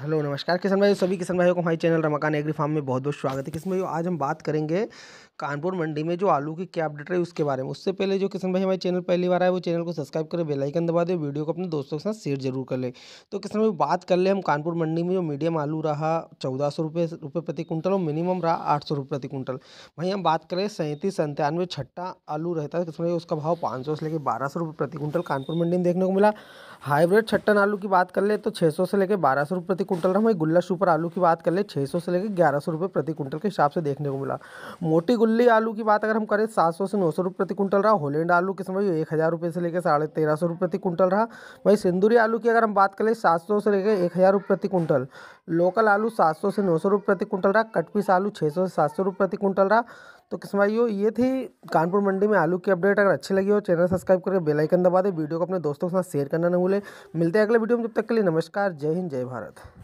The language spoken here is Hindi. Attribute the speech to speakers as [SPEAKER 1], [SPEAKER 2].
[SPEAKER 1] हेलो नमस्कार किसान भाई सभी किसान भाइयों को हमारे चैनल रमाकान एग्री फार्म में बहुत बहुत स्वागत है किसान भाई आज हम बात करेंगे कानपुर मंडी में जो आलू की क्या अपडेट रही उसके बारे में उससे पहले जो किसान भाई हमारे चैनल पहली बार आए वो चैनल को सब्सक्राइब करें बेल आइकन दबा दें वीडियो को अपने दोस्तों के साथ शेयर जरूर कर ले तो किसान भाई बात कर ले हम कानपुर मंडी में जो मीडियम आलू रहा चौदह सौ रुपये प्रति क्विंटल और मिनिमम रहा आठ सौ रुपये प्रति क्विंटल वहीं हम बात करें सैंतीस संतानवे छट्टा आलू रहता है किसान भाई उसका भाव पाँच सौ से लेकर बारह सौ रुपये प्रति क्विंटल कानपुर मंडी में देखने को मिला हाईब्रिड छट्टन आलू की बात कर ले तो छः सौ से लेकर बारह सौ रुपये प्रति क्विंटल रहा वही गुल्ला सुपर आलू की बात कर ले छः सौ से लेकर ग्यारह सौ रुपये प्रति क्विंटल के हिसाब से देखने को मिला मोटी गुल्ली आलू की बात अगर हम करें सात सौ से नौ सौ रुपये प्रति क्विंटल रहा होलैंड आलू के समय एक हज़ार रुपये से लेकर साढ़े तेरह सौ रुपये प्रति क्विंटल रहा वही सिंदूरी आलू की अगर हम बात करें सात सौ से लेकर एक हज़ार रुपये प्रति क्विंटल लोकल आलू सात सौ से नौ सौ रुपये प्रति क्विंटल रहा कटपीस आलू छः सौ से सात सौ रुपये प्रति क्विंटल रहा तो किसान भाइयों ये थी कानपुर मंडी में आलू की अपडेट अगर अच्छी लगी हो चैनल सब्सक्राइब करके बेल आइकन दबा दे वीडियो को अपने दोस्तों के साथ शेयर करना न भूलें मिलते हैं अगले वीडियो में जब तक के लिए नमस्कार जय हिंद जय भारत